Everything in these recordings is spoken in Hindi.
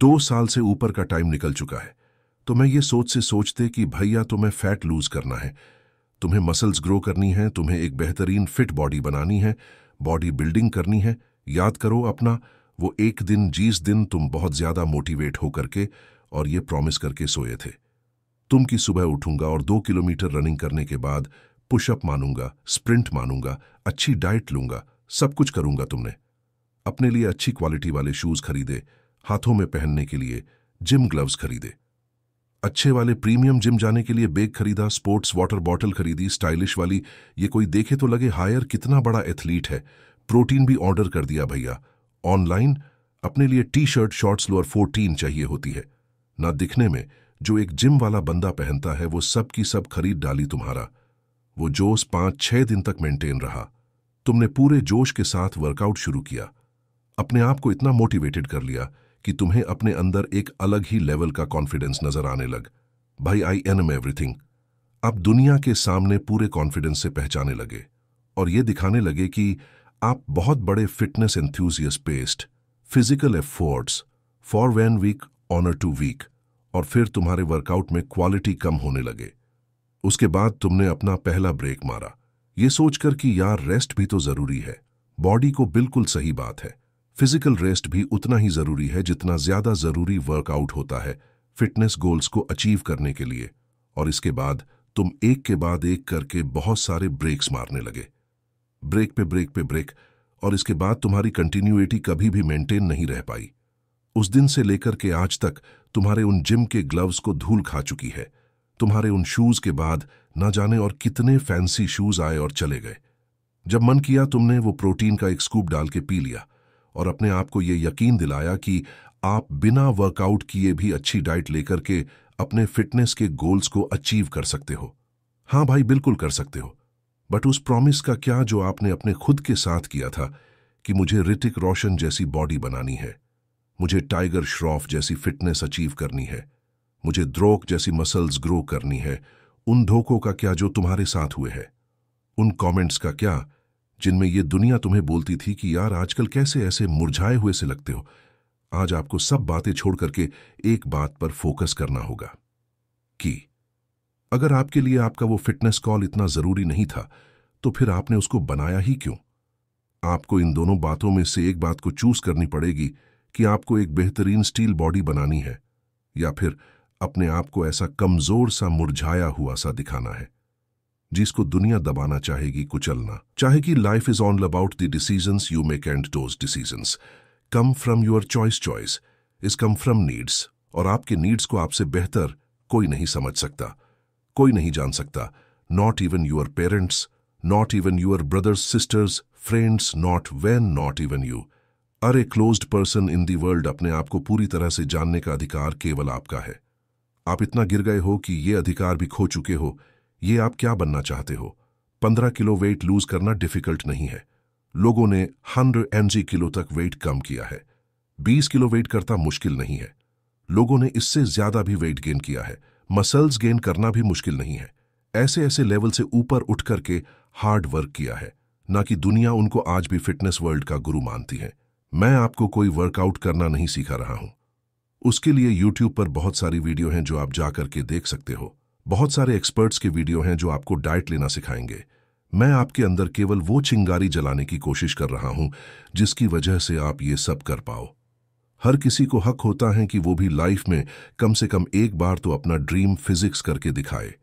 दो साल से ऊपर का टाइम निकल चुका है तो मैं ये सोच से सोचते कि भैया तुम्हें फैट लूज करना है तुम्हें मसल्स ग्रो करनी है तुम्हें एक बेहतरीन फिट बॉडी बनानी है बॉडी बिल्डिंग करनी है याद करो अपना वो एक दिन जिस दिन तुम बहुत ज्यादा मोटिवेट हो करके और ये प्रॉमिस करके सोए थे तुम की सुबह उठूंगा और दो किलोमीटर रनिंग करने के बाद पुशअप मानूंगा स्प्रिंट मानूंगा अच्छी डाइट लूंगा सब कुछ करूंगा तुमने अपने लिए अच्छी क्वालिटी वाले शूज खरीदे हाथों में पहनने के लिए जिम ग्लव्स खरीदे अच्छे वाले प्रीमियम जिम जाने के लिए बेग खरीदा स्पोर्ट्स वाटर बॉटल खरीदी स्टाइलिश वाली ये कोई देखे तो लगे हायर कितना बड़ा एथलीट है प्रोटीन भी ऑर्डर कर दिया भैया ऑनलाइन अपने लिए T shirt shorts lower fourteen चाहिए होती है ना दिखने में जो एक जिम वाला बंदा पहनता है वो सब की सब खरीद डाली तुम्हारा वो जोश पांच छह दिन तक मेंटेन रहा तुमने पूरे जोश के साथ वर्कआउट शुरू किया अपने आप को इतना मोटिवेटेड कर लिया कि तुम्हें अपने अंदर एक अलग ही लेवल का कॉन्फिडेंस नजर आने लग भाई आई एन एवरीथिंग आप दुनिया के सामने पूरे कॉन्फिडेंस से पहचाने लगे और ये दिखाने लगे कि आप बहुत बड़े fitness enthusiast past physical efforts for one week or two week और फिर तुम्हारे वर्कआउट में क्वालिटी कम होने लगे उसके बाद तुमने अपना पहला ब्रेक मारा ये सोचकर कि यार रेस्ट भी तो जरूरी है बॉडी को बिल्कुल सही बात है फिजिकल रेस्ट भी उतना ही जरूरी है जितना ज्यादा जरूरी वर्कआउट होता है फिटनेस गोल्स को अचीव करने के लिए और इसके बाद तुम एक के बाद एक करके बहुत सारे ब्रेक्स मारने लगे ब्रेक पे ब्रेक पे ब्रेक और इसके बाद तुम्हारी कंटिन्यूटी कभी भी मेंटेन नहीं रह पाई उस दिन से लेकर के आज तक तुम्हारे उन जिम के ग्लव्स को धूल खा चुकी है तुम्हारे उन शूज के बाद ना जाने और कितने फैंसी शूज आए और चले गए जब मन किया तुमने वो प्रोटीन का एक स्कूप डाल के पी लिया और अपने आप को ये यकीन दिलाया कि आप बिना वर्कआउट किए भी अच्छी डाइट लेकर के अपने फिटनेस के गोल्स को अचीव कर सकते हो हाँ भाई बिल्कुल कर सकते हो बट उस प्रॉमिस का क्या जो आपने अपने खुद के साथ किया था कि मुझे ऋतिक रोशन जैसी बॉडी बनानी है मुझे टाइगर श्रॉफ जैसी फिटनेस अचीव करनी है मुझे द्रोक जैसी मसल्स ग्रो करनी है उन धोखों का क्या जो तुम्हारे साथ हुए हैं उन कमेंट्स का क्या जिनमें ये दुनिया तुम्हें बोलती थी कि यार आजकल कैसे ऐसे मुरझाए हुए से लगते हो आज आपको सब बातें छोड़ करके एक बात पर फोकस करना होगा कि अगर आपके लिए आपका वो फिटनेस कॉल इतना जरूरी नहीं था तो फिर आपने उसको बनाया ही क्यों आपको इन दोनों बातों में से एक बात को चूज करनी पड़ेगी कि आपको एक बेहतरीन स्टील बॉडी बनानी है या फिर अपने आप को ऐसा कमजोर सा मुरझाया हुआ सा दिखाना है जिसको दुनिया दबाना चाहेगी कुचलना चाहे कि life is all about the decisions you make and those decisions come from your choice choice is come from needs और आपके नीड्स को आपसे बेहतर कोई नहीं समझ सकता कोई नहीं जान सकता not even your parents not even your brothers sisters friends not when not even you are close person in the world अपने आप को पूरी तरह से जानने का अधिकार केवल आपका है आप इतना गिर गए हो कि ये अधिकार भी खो चुके हो ये आप क्या बनना चाहते हो पंद्रह किलो वेट लूज करना डिफिकल्ट नहीं है लोगों ने हंड्रेड एम किलो तक वेट कम किया है बीस किलो वेट करता मुश्किल नहीं है लोगों ने इससे ज्यादा भी वेट गेन किया है मसल्स गेन करना भी मुश्किल नहीं है ऐसे ऐसे लेवल से ऊपर उठ करके हार्ड वर्क किया है ना कि दुनिया उनको आज भी फिटनेस वर्ल्ड का गुरु मानती है मैं आपको कोई वर्कआउट करना नहीं सिखा रहा हूं उसके लिए यूट्यूब पर बहुत सारी वीडियो हैं जो आप जाकर के देख सकते हो बहुत सारे एक्सपर्ट्स के वीडियो हैं जो आपको डाइट लेना सिखाएंगे मैं आपके अंदर केवल वो चिंगारी जलाने की कोशिश कर रहा हूं जिसकी वजह से आप ये सब कर पाओ हर किसी को हक होता है कि वो भी लाइफ में कम से कम एक बार तो अपना ड्रीम फिजिक्स करके दिखाए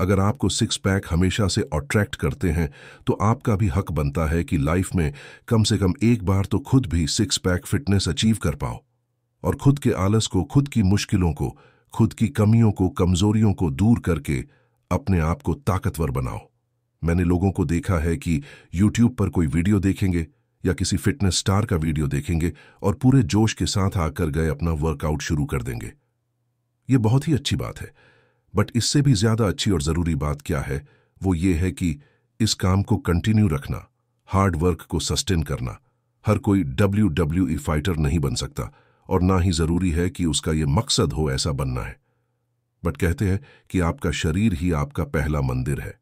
अगर आपको सिक्स पैक हमेशा से अट्रैक्ट करते हैं तो आपका भी हक बनता है कि लाइफ में कम से कम एक बार तो खुद भी सिक्स पैक फिटनेस अचीव कर पाओ और खुद के आलस को खुद की मुश्किलों को खुद की कमियों को कमजोरियों को दूर करके अपने आप को ताकतवर बनाओ मैंने लोगों को देखा है कि यूट्यूब पर कोई वीडियो देखेंगे या किसी फिटनेस स्टार का वीडियो देखेंगे और पूरे जोश के साथ आकर गए अपना वर्कआउट शुरू कर देंगे ये बहुत ही अच्छी बात है बट इससे भी ज्यादा अच्छी और जरूरी बात क्या है वो ये है कि इस काम को कंटिन्यू रखना हार्ड वर्क को सस्टेन करना हर कोई डब्ल्यू डब्ल्यू ई फाइटर नहीं बन सकता और ना ही जरूरी है कि उसका ये मकसद हो ऐसा बनना है बट कहते हैं कि आपका शरीर ही आपका पहला मंदिर है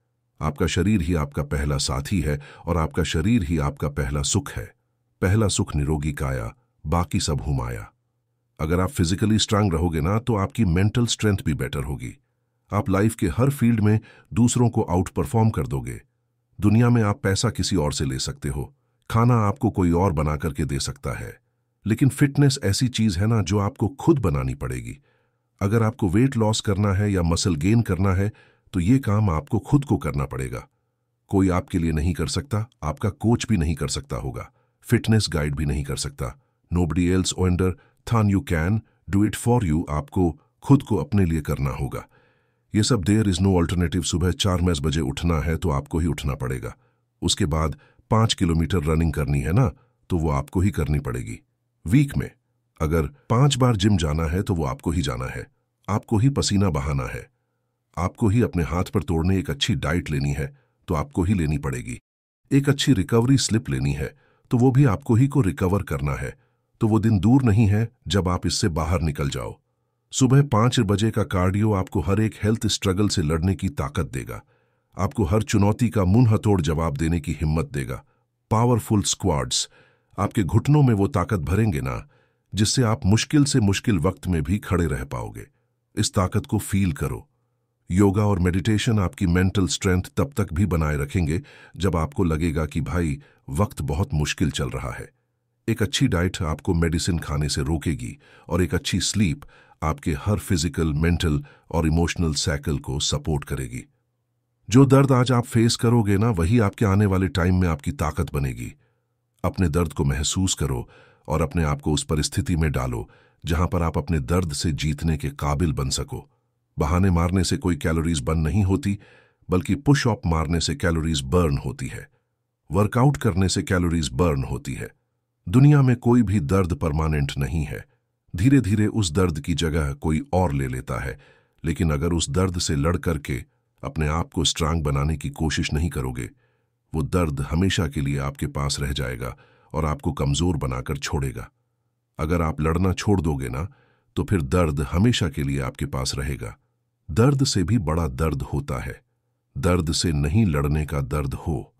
आपका शरीर ही आपका पहला साथी है और आपका शरीर ही आपका पहला सुख है पहला सुख निरोगी काया बाकी सब हुमाया अगर आप फिजिकली स्ट्रांग रहोगे ना तो आपकी मेंटल स्ट्रेंथ भी बेटर होगी आप लाइफ के हर फील्ड में दूसरों को आउट परफॉर्म कर दोगे दुनिया में आप पैसा किसी और से ले सकते हो खाना आपको कोई और बना करके दे सकता है लेकिन फिटनेस ऐसी चीज है ना जो आपको खुद बनानी पड़ेगी अगर आपको वेट लॉस करना है या मसल गेन करना है तो ये काम आपको खुद को करना पड़ेगा कोई आपके लिए नहीं कर सकता आपका कोच भी नहीं कर सकता होगा फिटनेस गाइड भी नहीं कर सकता nobody else other than you can do it for you आपको खुद को अपने लिए करना होगा ये सब देर इज नो अल्टरनेटिव सुबह चार मैस बजे उठना है तो आपको ही उठना पड़ेगा उसके बाद पांच किलोमीटर रनिंग करनी है ना तो वो आपको ही करनी पड़ेगी वीक में अगर पांच बार जिम जाना है तो वो आपको ही जाना है आपको ही पसीना बहाना है आपको ही अपने हाथ पर तोड़ने एक अच्छी डाइट लेनी है तो आपको ही लेनी पड़ेगी एक अच्छी रिकवरी स्लिप लेनी है तो वो भी आपको ही को रिकवर करना है तो वो दिन दूर नहीं है जब आप इससे बाहर निकल जाओ सुबह पांच बजे का कार्डियो आपको हर एक हेल्थ स्ट्रगल से लड़ने की ताकत देगा आपको हर चुनौती का मुंह हथोड़ जवाब देने की हिम्मत देगा पावरफुल स्क्वाड्स आपके घुटनों में वो ताकत भरेंगे ना जिससे आप मुश्किल से मुश्किल वक्त में भी खड़े रह पाओगे इस ताकत को फील करो योगा और मेडिटेशन आपकी मेंटल स्ट्रेंथ तब तक भी बनाए रखेंगे जब आपको लगेगा कि भाई वक्त बहुत मुश्किल चल रहा है एक अच्छी डाइट आपको मेडिसिन खाने से रोकेगी और एक अच्छी स्लीप आपके हर फिजिकल मेंटल और इमोशनल साइकिल को सपोर्ट करेगी जो दर्द आज आप फेस करोगे ना वही आपके आने वाले टाइम में आपकी ताकत बनेगी अपने दर्द को महसूस करो और अपने आप को उस परिस्थिति में डालो जहां पर आप अपने दर्द से जीतने के काबिल बन सको बहाने मारने से कोई कैलोरीज बर्न नहीं होती बल्कि पुश ऑप मारने से कैलोरीज बर्न होती है वर्कआउट करने से कैलोरीज बर्न होती है दुनिया में कोई भी दर्द परमानेंट नहीं है धीरे धीरे उस दर्द की जगह कोई और ले लेता है लेकिन अगर उस दर्द से लड़ करके अपने आप को स्ट्रांग बनाने की कोशिश नहीं करोगे वो दर्द हमेशा के लिए आपके पास रह जाएगा और आपको कमजोर बनाकर छोड़ेगा अगर आप लड़ना छोड़ दोगे ना तो फिर दर्द हमेशा के लिए आपके पास रहेगा दर्द से भी बड़ा दर्द होता है दर्द से नहीं लड़ने का दर्द हो